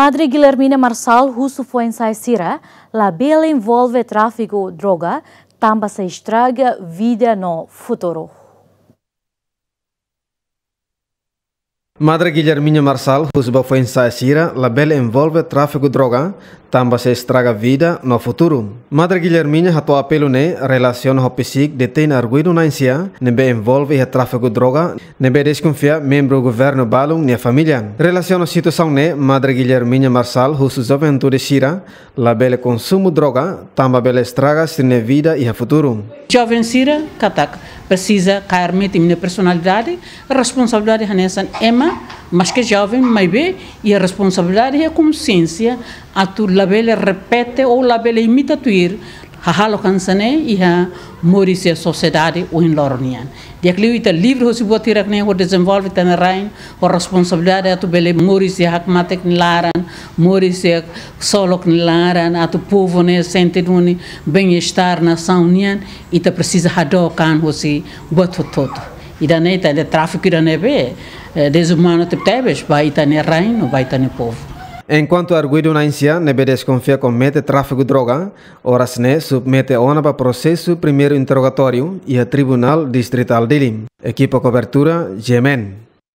Madre Guilhermina Marçal Russo foi em Saicira. La bela envolve tráfico droga. também se estraga vida no futuro. Madre Guilhermina Marçal Russo foi em Saicira. La bela envolve tráfico droga. Tamba se estraga vida no futuro. Madre Guilhermina já apelo ne relaciona o psic de tem arguido na insia, be envolve e tráfico droga, be desconfia membro do governo balum e família. Relaciona a situação ne Madre Guilhermina Marçal, russo juventude sira, la bele consumo droga, tamba bele estraga se ne vida e a futuro. Jovem sira, katak, precisa cair em minha personalidade, a responsabilidade é ema, mas que jovem, mais bem, e a responsabilidade é a consciência, a tu la bele repete ou la bele imitatuir hahalo kansane iha Mauritius sociedade ou em Lornian. De aquilo ita livre hoje boa tira que nem desenvolve tem rain, o responsabilidade atu bele Mauritius hakmatek nilaran, Mauritius solok nilaran, atu povo ne duni bem-estar saunian unian, ita precisa hadokan hoje botototo? todo. Ida ne ita de tráfico ida be, eh, desumano tebes vai ita rain, vai ita povo. Enquanto arguido na insia, nebe desconfia comete tráfico de droga, ne, submete ona para processo primeiro interrogatório e a Tribunal Distrital dele. Equipa cobertura, Gemen.